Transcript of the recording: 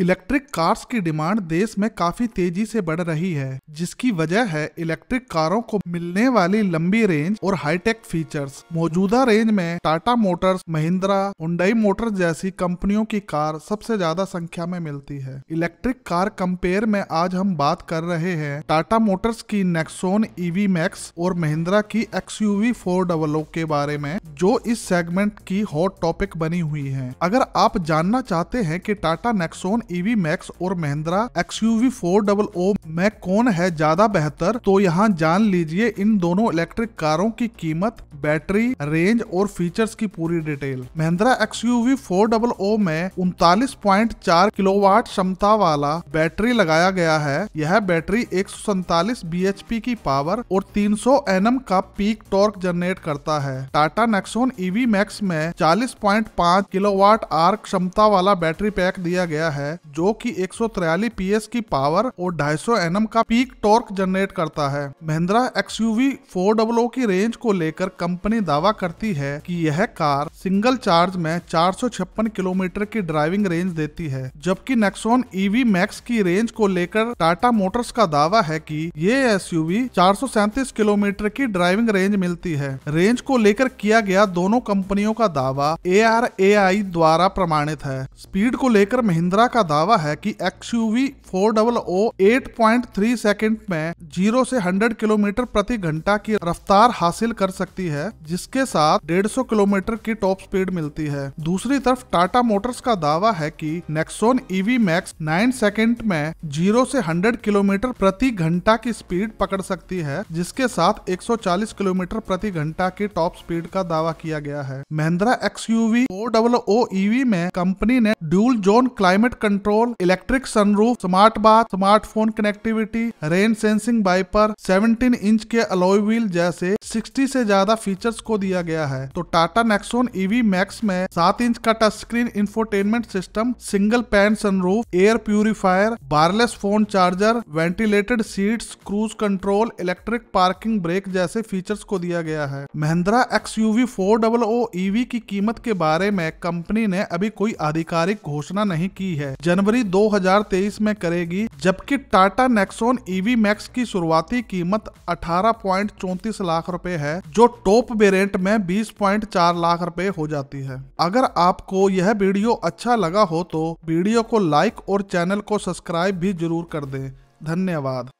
electric cars की demand देश में काफी तेजी से बढ़ रही है जिसकी वजह है इलेक्ट्रिक कारों को मिलने वाली लंबी रेंज और हाईटेक फीचर्स मौजूदा रेंज में Tata Motors Mahindra Hyundai Motors जैसी कंपनियों की कार सबसे ज्यादा संख्या में मिलती है इलेक्ट्रिक कार कंपेयर में आज हम बात कर रहे हैं टाटा मोटर्स की नेक्सोन ईवी मैक्स और महिंद्रा की X UV four double O के बारे में जो इस सेगमेंट की हॉट टॉपिक बनी हुई है अगर आप जानना चाहते हैं की Tata Nexon EV e Max और Mahindra X U four double O में कौन है ज्यादा बेहतर तो यहाँ जान लीजिए इन दोनों इलेक्ट्रिक कारों की कीमत बैटरी रेंज और फीचर्स की पूरी detail Mahindra X U four double O में उनतालीस प्वाइंट चार किलोवाट क्षमता वाला बैटरी लगाया गया है यह बैटरी एक सौ सैतालीस बी एच पी की पावर और तीन सौ एन एम का पीक टॉर्क जनरेट करता है टाटा नेक्सोन ईवी मैक्स में चालीस पॉइंट पाँच किलो वाट आर क्षमता वाला बैटरी पैक दिया गया है है जो कि 143 सौ की पावर और 250 सौ का पीक टॉर्क जनरेट करता है महिंद्रा एक्स 400 की रेंज को लेकर कंपनी दावा करती है कि यह कार सिंगल चार्ज में चार किलोमीटर की ड्राइविंग रेंज देती है जबकि नेक्सोन ईवी मैक्स की रेंज को लेकर टाटा मोटर्स का दावा है कि ये एस यू किलोमीटर की ड्राइविंग रेंज मिलती है रेंज को लेकर किया गया दोनों कंपनियों का दावा ए आई द्वारा प्रमाणित है स्पीड को लेकर महिंद्रा का दावा है कि एट पॉइंट थ्री सेकेंड में जीरो से हंड्रेड किलोमीटर प्रति घंटा की रफ्तार हासिल कर सकती है जिसके साथ डेढ़ सौ किलोमीटर की टॉप स्पीड मिलती है दूसरी तरफ टाटा मोटर्स का दावा है कि Nexon EV Max nine second में जीरो से हंड्रेड किलोमीटर प्रति घंटा की स्पीड पकड़ सकती है जिसके साथ एक सौ चालीस किलोमीटर प्रति घंटा की टॉप स्पीड का दावा किया गया है महिंद्रा एक्स यू वी में कंपनी ने dual zone climate control control electric sunroof smart bath smartphone connectivity rain sensing wiper 17 inch के अलॉय व्हील जैसे 60 से ज्यादा फीचर्स को दिया गया है तो टाटा नेक्सोन ईवी मैक्स में सात इंच का touch screen infotainment system single pane sunroof air purifier wireless phone charger ventilated seats cruise control electric parking brake जैसे फीचर्स को दिया गया है Mahindra X UV four double O EV की कीमत के बारे में कंपनी ने अभी कोई आधिकारिक घोषणा नहीं की है जनवरी 2023 में करेगी जबकि टाटा नेक्सोन ईवी मैक्स की शुरुआती कीमत अठारह लाख रुपए है जो टॉप वेरिएंट में चार लाख रुपए हो जाती है अगर आपको यह वीडियो अच्छा लगा हो तो वीडियो को लाइक और चैनल को सब्सक्राइब भी जरूर कर दें धन्यवाद